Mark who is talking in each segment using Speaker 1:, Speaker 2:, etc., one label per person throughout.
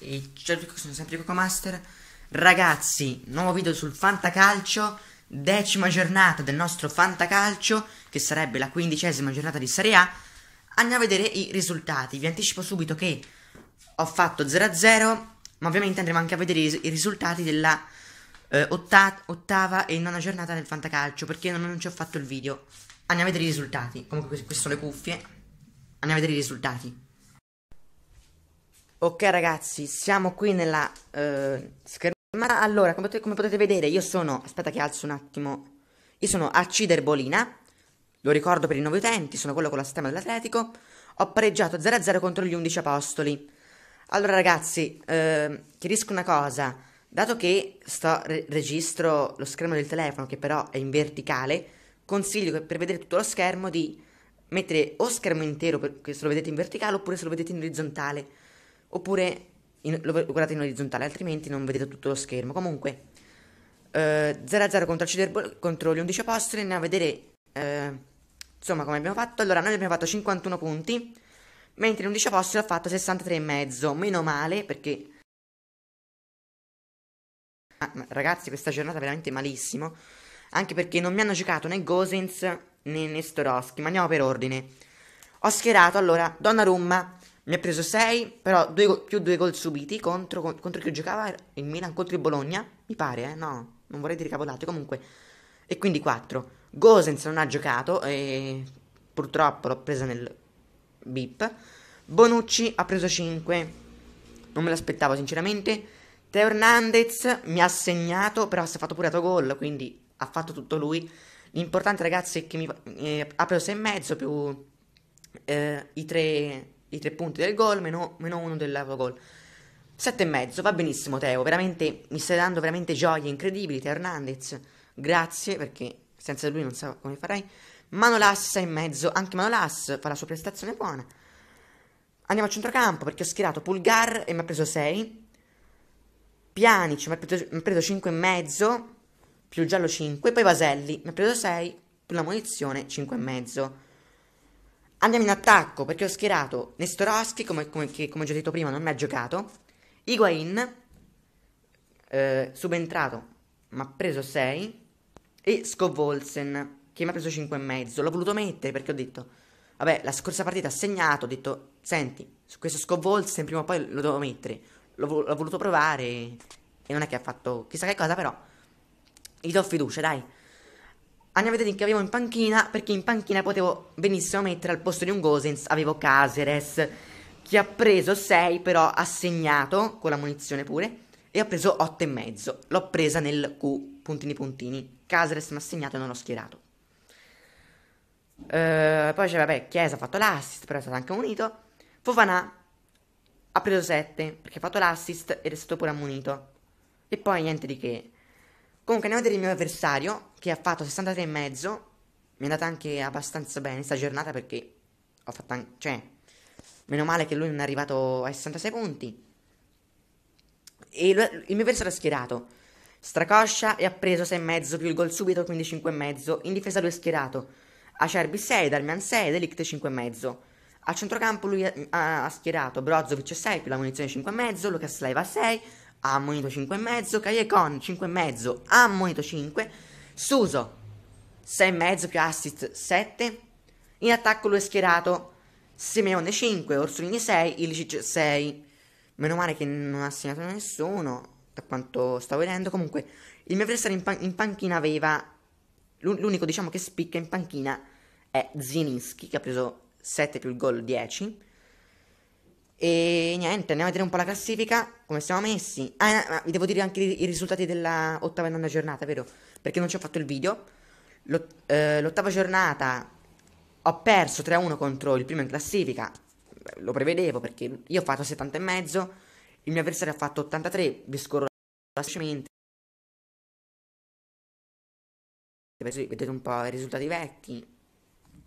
Speaker 1: e sono sempre Coco Master. Ragazzi, nuovo video sul fantacalcio, decima giornata del nostro fantacalcio, che sarebbe la quindicesima giornata di Serie A. Andiamo a vedere i risultati. Vi anticipo subito che ho fatto 0-0, ma ovviamente andremo anche a vedere i, i risultati della eh, otta ottava e nona giornata del fantacalcio, perché non, non ci ho fatto il video. Andiamo a vedere i risultati. Comunque queste sono le cuffie. Andiamo a vedere i risultati. Ok ragazzi, siamo qui nella eh, schermata. Allora, come potete, come potete, vedere, io sono... Aspetta che alzo un attimo. Io sono Aciderbolina. Lo ricordo per i nuovi utenti, sono quello con la stemma dell'Atletico. Ho pareggiato 0-0 contro gli 11 Apostoli. Allora ragazzi, eh, chiarisco una cosa. Dato che sto re registro lo schermo del telefono, che però è in verticale, consiglio che per vedere tutto lo schermo di mettere o schermo intero, se lo vedete in verticale, oppure se lo vedete in orizzontale oppure in, lo guardate in orizzontale, altrimenti non vedete tutto lo schermo. Comunque, eh, 0-0 contro, Ciderbo- contro gli 11 apostoli, andiamo a vedere eh, insomma come abbiamo fatto. Allora, noi abbiamo fatto 51 punti, mentre l'11 apostoli ha fatto 63,5. Meno male perché... Ah, ragazzi, questa giornata è veramente malissimo. Anche perché non mi hanno giocato né Gosens né, Nestorowski. Ma andiamo per ordine. Ho schierato allora Donnarumma, ne ha preso 6, però due più due gol subiti contro, contro chi giocava il Milan contro il Bologna, mi pare, eh? no, non vorrei dire cavolate, comunque. E quindi 4. Gosens non ha giocato e purtroppo l'ho presa nel bip. Bonucci ha preso 5. Non me l'aspettavo sinceramente. Teo Hernandez mi ha segnato, però si è fatto pure dato gol, quindi ha fatto tutto lui. L'importante ragazzi è che mi, eh, ha preso 6,5 più eh, i 3 i tre punti del gol meno, meno uno e mezzo, va benissimo Teo, veramente mi stai dando veramente gioie incredibili Teo Hernandez, grazie perché senza lui non so come farai. Manolas mezzo, anche Manolas fa la sua prestazione buona. Andiamo a centrocampo perché ho schierato Pulgar e mi ha preso 6. Pianic mi ha preso, mi ha preso 5,5 più giallo 5, poi Vaselli mi ha preso 6 più la munizione e mezzo. Andiamo in attacco perché ho schierato Nestorowski, come, come, che, come già detto prima non mi ha giocato. Higuain, eh, subentrato, ma ha preso 6. E Scovolsen, che mi ha preso 5,5. L'ho voluto mettere perché ho detto, vabbè, la scorsa partita ha segnato, ho detto, senti, questo Scovolsen prima o poi lo devo mettere. L'ho, l'ho voluto provare e non è che ha fatto chissà che cosa, però gli do fiducia, dai andiamo a vedere che avevo in panchina, perché in panchina potevo benissimo mettere al posto di un Gosens, avevo Caseres, che ha preso 6 però ha segnato, con la munizione pure, e ho preso 8,5, l'ho presa nel Q, puntini puntini, Caseres mi ha segnato e non l'ho schierato. Uh, poi c'è, vabbè, Chiesa ha fatto l'assist, però è stato anche munito. Fofana ha preso 7 perché ha fatto l'assist ed è stato pure ammonito. E poi niente di che. Comunque andiamo a vedere il mio avversario che ha fatto 63,5. Mi è andata anche abbastanza bene questa giornata perché ho fatto anche... Cioè, meno male che lui non è arrivato ai 66 punti. E lui, il mio avversario ha schierato. Stracoscia e ha preso 6,5 più il gol subito, quindi 5,5. In difesa lui ha schierato. Acerbi 6, Darmian 6, Delict 5,5. A centrocampo lui ha, ha schierato Brozovic 6 più la munizione 5,5, Lucas Leiva 6, ha ammonito 5,5, Kaye Con 5,5, ha ammonito 5. Suso, 6,5 più assist 7. In attacco lui è schierato Simeone 5, Orsolini 6, Ilicic 6. Meno male che non ha segnato nessuno, da quanto stavo vedendo. Comunque, il mio avversario in, pan- in panchina aveva... L'unico, diciamo, che spicca in panchina è Zininski, che ha preso 7 più il gol 10. E niente, andiamo a vedere un po' la classifica, come siamo messi. Ah, ah vi devo dire anche i risultati della ottava e nona giornata, vero? perché non ci ho fatto il video. L'ot- eh, l'ottava giornata ho perso 3-1 contro il primo in classifica, lo prevedevo perché io ho fatto 70,5, il mio avversario ha fatto 83, vi scorro velocemente. Vedete un po' i risultati vecchi.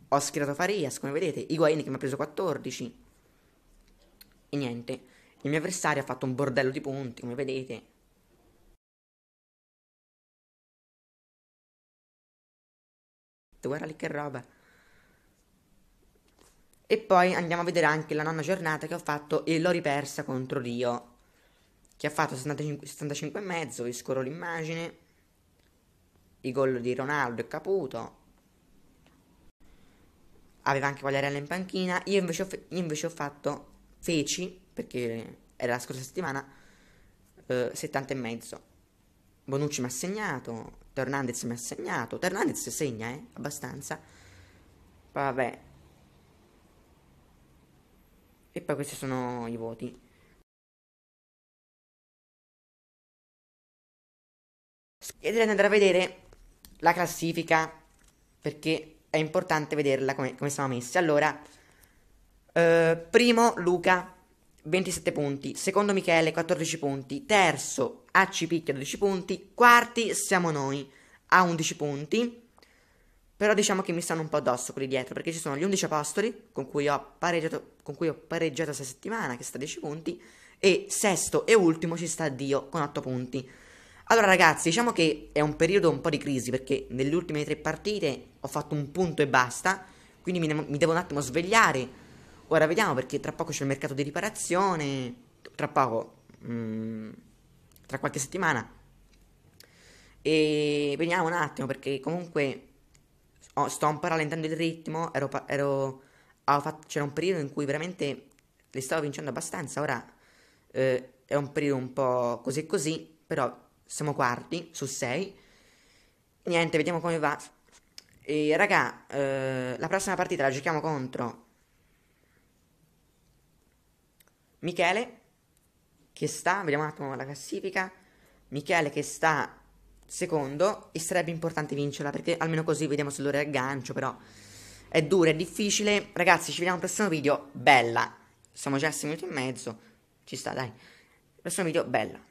Speaker 1: Ho schierato Farias, come vedete, Higuain che mi ha preso 14. E niente, il mio avversario ha fatto un bordello di punti, come vedete. guarda lì che roba. E poi andiamo a vedere anche la nona giornata che ho fatto e l'ho ripersa contro Rio, che ha fatto 65, 65,5. vi scorro l'immagine, i gol di Ronaldo e Caputo, aveva anche Valeriana in panchina, io invece, ho, io invece ho fatto, feci, perché era la scorsa settimana, eh, 70,5. Bonucci mi ha segnato, Hernandez mi ha segnato. Hernandez segna, eh, abbastanza. Vabbè. E poi questi sono i voti. E direi di andare a vedere la classifica perché è importante vederla come, come siamo messi. Allora, eh, primo Luca 27 punti, secondo Michele 14 punti, terzo AC Picchia 12 punti, quarti siamo noi a 11 punti. Però diciamo che mi stanno un po' addosso quelli dietro, perché ci sono gli 11 apostoli con cui ho pareggiato, con cui ho pareggiato questa settimana, che sta a 10 punti, e sesto e ultimo ci sta Dio con 8 punti. Allora ragazzi, diciamo che è un periodo un po' di crisi perché nelle ultime tre partite ho fatto un punto e basta, quindi mi, mi devo un attimo svegliare Ora vediamo perché tra poco c'è il mercato di riparazione, tra poco, mh, mm, tra qualche settimana. E vediamo un attimo perché comunque oh, sto un po' rallentando il ritmo, ero, ero, fatto, c'era un periodo in cui veramente le stavo vincendo abbastanza, ora eh, è un periodo un po' così così, però siamo quarti su sei. Niente, vediamo come va. E raga, eh, la prossima partita la giochiamo contro Michele che sta, vediamo un attimo la classifica, Michele che sta secondo e sarebbe importante vincerla perché almeno così vediamo se lo riaggancio però è dura, è difficile, ragazzi ci vediamo al prossimo video, bella, siamo già a 6 minuti e mezzo, ci sta dai, prossimo video, bella.